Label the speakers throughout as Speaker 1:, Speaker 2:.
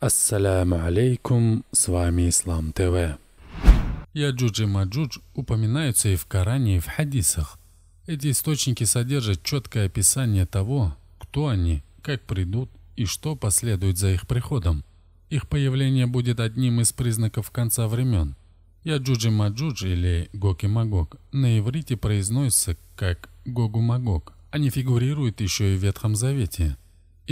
Speaker 1: Ассаламу алейкум, с вами Ислам ТВ. Яджудж и Маджудж упоминаются и в Коране, и в хадисах. Эти источники содержат четкое описание того, кто они, как придут и что последует за их приходом. Их появление будет одним из признаков конца времен. Яджудж и Маджудж или Гог и Магог на иврите произносятся как Гогу Магог. Они фигурируют еще и в Ветхом Завете.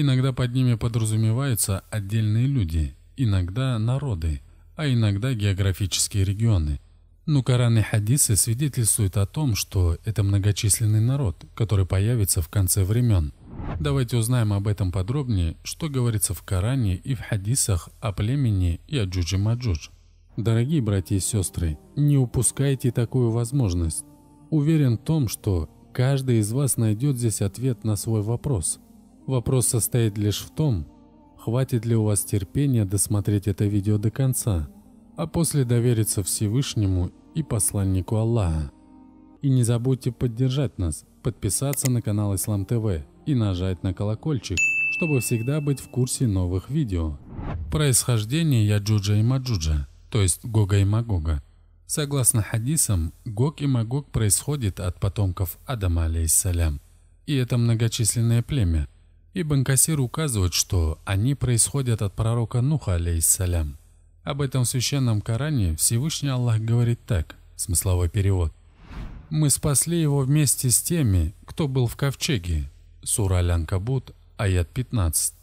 Speaker 1: Иногда под ними подразумеваются отдельные люди, иногда народы, а иногда географические регионы. Но Коран и хадисы свидетельствуют о том, что это многочисленный народ, который появится в конце времен. Давайте узнаем об этом подробнее, что говорится в Коране и в хадисах о племени и о Дорогие братья и сестры, не упускайте такую возможность. Уверен в том, что каждый из вас найдет здесь ответ на свой вопрос – Вопрос состоит лишь в том, хватит ли у вас терпения досмотреть это видео до конца, а после довериться Всевышнему и посланнику Аллаха. И не забудьте поддержать нас, подписаться на канал Ислам ТВ и нажать на колокольчик, чтобы всегда быть в курсе новых видео. Происхождение Яджуджа и Маджуджа, то есть Гога и Магога. Согласно хадисам, Гог и Магог происходит от потомков Адама, алейсалям, и это многочисленное племя – и банкасир указывает, что они происходят от пророка Нуха, алейхиссалям. Об этом в священном Коране Всевышний Аллах говорит так, смысловой перевод. «Мы спасли его вместе с теми, кто был в ковчеге». Сура Аль-Анкабут, аят 15.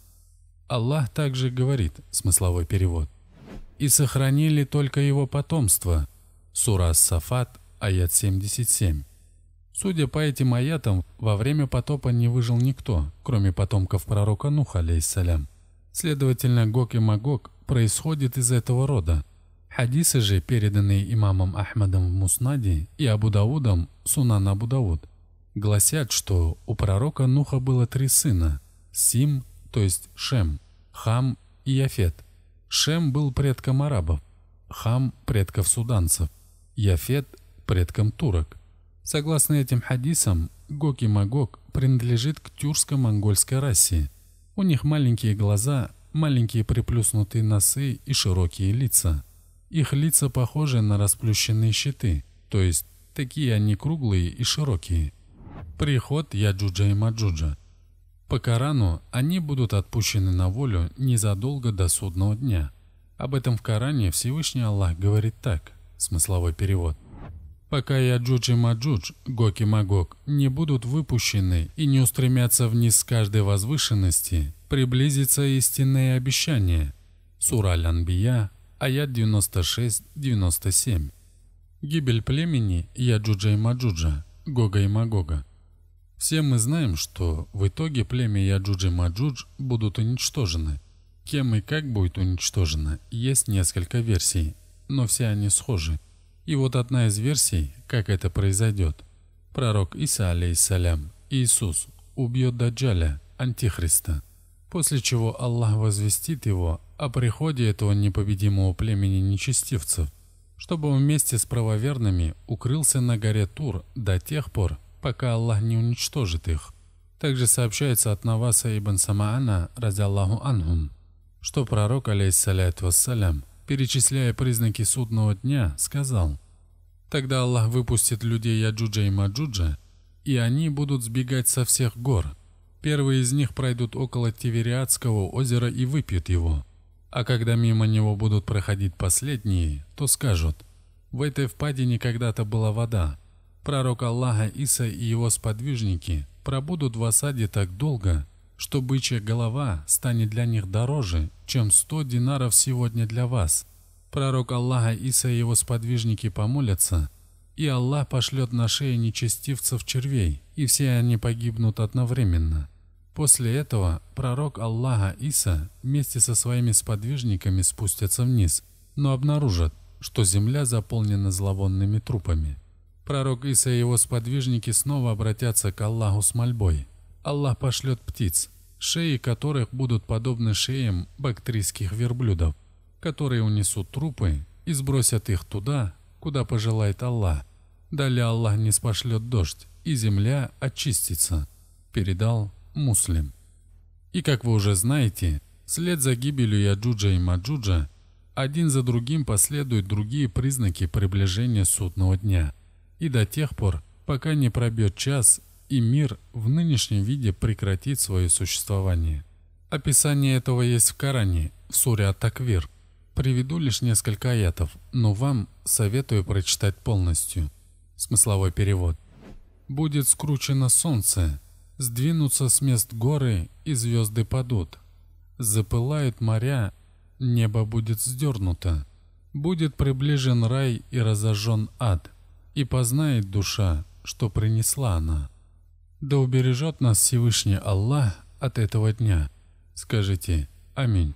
Speaker 1: Аллах также говорит, смысловой перевод. «И сохранили только его потомство». Сура Ас-Сафат, аят 77. Судя по этим аятам, во время потопа не выжил никто, кроме потомков пророка Нуха, алейсалям. Следовательно, Гог и Магог происходит из этого рода. Хадисы же, переданные имамом Ахмадом в Муснаде и Абу Даудом, Сунан Абу Дауд, гласят, что у пророка Нуха было три сына – Сим, то есть Шем, Хам и Яфет. Шем был предком арабов, Хам – предков суданцев, Яфет – предком турок – Согласно этим хадисам, Гог и Магог принадлежит к тюркско-монгольской расе. У них маленькие глаза, маленькие приплюснутые носы и широкие лица. Их лица похожи на расплющенные щиты, то есть такие они круглые и широкие. Приход Яджуджа и Маджуджа. По Корану они будут отпущены на волю незадолго до судного дня. Об этом в Коране Всевышний Аллах говорит так, смысловой перевод пока и Аджуч и Маджуч, Гок и Магок, не будут выпущены и не устремятся вниз с каждой возвышенности, приблизится истинное обещание. Сура Лянбия, аят 96-97. Гибель племени Яджуджа и Маджуджа, Гога и Магога. Все мы знаем, что в итоге племя Яджуджи и Маджудж будут уничтожены. Кем и как будет уничтожено, есть несколько версий, но все они схожи. И вот одна из версий, как это произойдет. Пророк Иса, алейсалям, Иисус, убьет Даджаля, Антихриста, после чего Аллах возвестит его о приходе этого непобедимого племени нечестивцев, чтобы он вместе с правоверными укрылся на горе Тур до тех пор, пока Аллах не уничтожит их. Также сообщается от Наваса ибн Самаана, разяллаху анхум, что пророк, алейсаляту перечисляя признаки судного дня, сказал, «Тогда Аллах выпустит людей Яджуджа и Маджуджа, и они будут сбегать со всех гор. Первые из них пройдут около Тивериадского озера и выпьют его. А когда мимо него будут проходить последние, то скажут, «В этой впадине когда-то была вода. Пророк Аллаха Иса и его сподвижники пробудут в осаде так долго, что бычья голова станет для них дороже, чем сто динаров сегодня для вас. Пророк Аллаха Иса и его сподвижники помолятся, и Аллах пошлет на шеи нечестивцев червей, и все они погибнут одновременно. После этого пророк Аллаха Иса вместе со своими сподвижниками спустятся вниз, но обнаружат, что земля заполнена зловонными трупами. Пророк Иса и его сподвижники снова обратятся к Аллаху с мольбой – Аллах пошлет птиц, шеи которых будут подобны шеям бактрийских верблюдов, которые унесут трупы и сбросят их туда, куда пожелает Аллах. Далее Аллах не спошлет дождь, и земля очистится», — передал Муслим. И как вы уже знаете, вслед за гибелью Яджуджа и Маджуджа один за другим последуют другие признаки приближения судного дня. И до тех пор, пока не пробьет час и мир в нынешнем виде прекратит свое существование. Описание этого есть в Коране, в суре Атаквир. Приведу лишь несколько аятов, но вам советую прочитать полностью. Смысловой перевод. «Будет скручено солнце, сдвинутся с мест горы, и звезды падут. Запылают моря, небо будет сдернуто. Будет приближен рай и разожжен ад, и познает душа, что принесла она». Да убережет нас Всевышний Аллах от этого дня. Скажите «Аминь».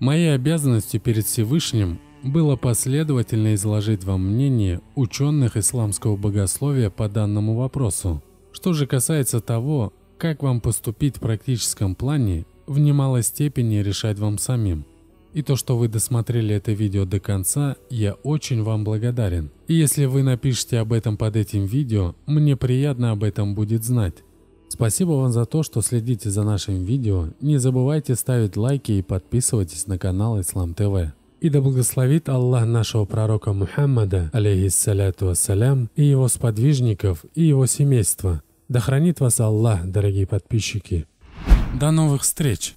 Speaker 1: Моей обязанностью перед Всевышним было последовательно изложить вам мнение ученых исламского богословия по данному вопросу. Что же касается того, как вам поступить в практическом плане, в немалой степени решать вам самим и то, что вы досмотрели это видео до конца, я очень вам благодарен. И если вы напишите об этом под этим видео, мне приятно об этом будет знать. Спасибо вам за то, что следите за нашим видео, не забывайте ставить лайки и подписывайтесь на канал Ислам ТВ. И да благословит Аллах нашего пророка Мухаммада, алейхиссаляту вассалям, и его сподвижников, и его семейства. Да хранит вас Аллах, дорогие подписчики. До новых встреч!